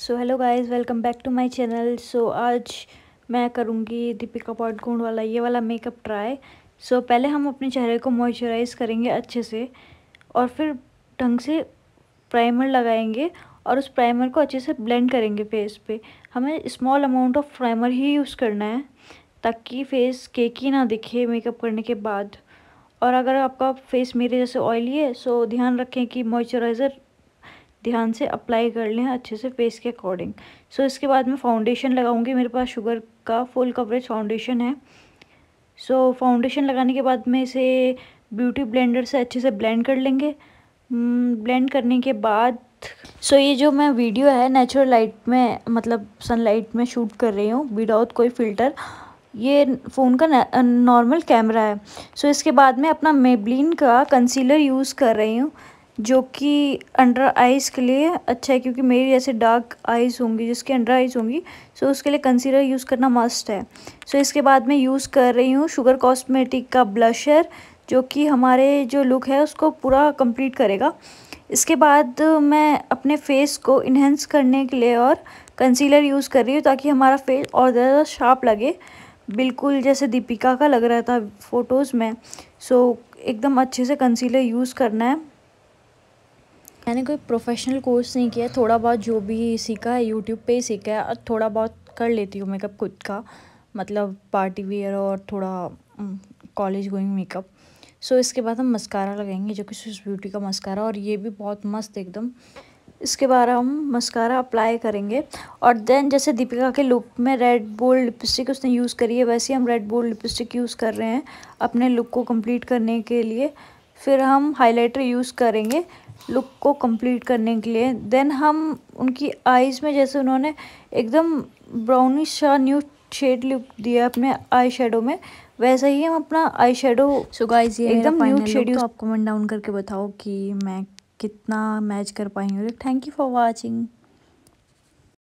so hello guys welcome back to my channel so आज मैं करूँगी दीपिका पॉडकोन वाला ये वाला मेकअप ट्राई सो so, पहले हम अपने चेहरे को मॉइस्चराइज़ करेंगे अच्छे से और फिर ढंग से प्राइमर लगाएंगे और उस प्राइमर को अच्छे से ब्लेंड करेंगे फेस पे हमें स्मॉल अमाउंट ऑफ प्राइमर ही यूज़ करना है ताकि फेस केकी ना दिखे मेकअप करने के बाद और अगर आपका फेस मेरे जैसे ऑयली है सो ध्यान रखें कि मॉइस्चराइज़र ध्यान से अप्लाई कर लें अच्छे से फेस के अकॉर्डिंग सो so, इसके बाद मैं फाउंडेशन लगाऊंगी मेरे पास शुगर का फुल कवरेज फाउंडेशन है सो so, फाउंडेशन लगाने के बाद मैं इसे ब्यूटी ब्लेंडर से अच्छे से ब्लेंड कर लेंगे ब्लेंड hmm, करने के बाद सो so, ये जो मैं वीडियो है नेचुरल लाइट में मतलब सनलाइट में शूट कर रही हूँ विदाउट कोई फ़िल्टर ये फ़ोन का नॉर्मल कैमरा है सो so, इसके बाद मैं अपना मेबलिन का कंसीलर यूज़ कर रही हूँ जो कि अंडर आइज़ के लिए अच्छा है क्योंकि मेरी जैसे डार्क आइज़ होंगी जिसके अंडर आइज़ होंगी सो उसके लिए कंसीलर यूज़ करना मस्ट है सो इसके बाद मैं यूज़ कर रही हूँ शुगर कॉस्मेटिक का ब्लशर जो कि हमारे जो लुक है उसको पूरा कंप्लीट करेगा इसके बाद मैं अपने फेस को इन्हेंस करने के लिए और कंसीलर यूज़ कर रही हूँ ताकि हमारा फेस और ज़्यादा शार्प लगे बिल्कुल जैसे दीपिका का लग रहा था फ़ोटोज़ में सो so, एकदम अच्छे से कंसीलर यूज़ करना है मैंने कोई प्रोफेशनल कोर्स नहीं किया थोड़ा बहुत जो भी सीखा है यूट्यूब पे ही सीखा है और थोड़ा बहुत कर लेती हूँ मेकअप खुद का मतलब पार्टी वेयर और थोड़ा कॉलेज गोइंग मेकअप सो इसके बाद हम मस्कारा लगाएंगे जो कि स्विस ब्यूटी का मस्कारा और ये भी बहुत मस्त एकदम इसके बाद हम मस्कारा अप्लाई करेंगे और देन जैसे दीपिका के लुक में रेड बोल्ड लिपस्टिक उसने यूज़ करी है वैसे हम रेड बोल्ड लिपस्टिक यूज़ कर रहे हैं अपने लुक को कंप्लीट करने के लिए फिर हम हाइलाइटर यूज़ करेंगे लुक को कंप्लीट करने के लिए देन हम उनकी आईज़ में जैसे उन्होंने एकदम ब्राउनिश सा न्यू शेड लुक दिया अपने आई शेडो में वैसे ही हम अपना आई शेडो सुगाइज एकदम न्यू शेड तो आप कमेंट डाउन करके बताओ कि मैं कितना मैच कर पाई हूँ थैंक यू फॉर वॉचिंग